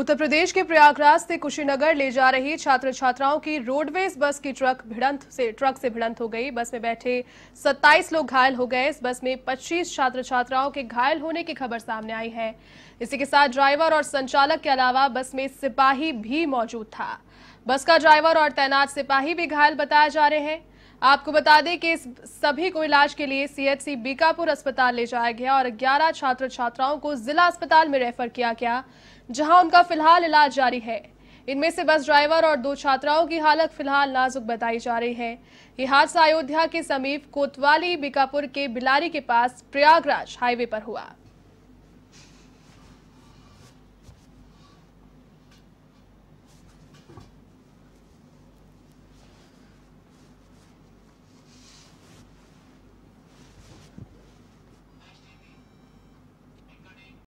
उत्तर प्रदेश के प्रयागराज से कुशीनगर ले जा रही छात्र छात्राओं की रोडवेज बस की ट्रक भिड़ंत से ट्रक से भिड़ंत हो गई बस में बैठे 27 लोग घायल हो गए इस बस में 25 छात्र छात्राओं के घायल होने की खबर सामने आई है इसी के साथ ड्राइवर और संचालक के अलावा बस में सिपाही भी मौजूद था बस का ड्राइवर और तैनात सिपाही भी घायल बताए जा रहे हैं आपको बता दें कि इस सभी को इलाज के लिए सीएचसी बीकापुर अस्पताल ले जाया गया और 11 छात्र छात्राओं को जिला अस्पताल में रेफर किया गया जहां उनका फिलहाल इलाज जारी है इनमें से बस ड्राइवर और दो छात्राओं की हालत फिलहाल नाजुक बताई जा रही है ये हादसा अयोध्या के समीप कोतवाली बीकापुर के बिलारी के पास प्रयागराज हाईवे पर हुआ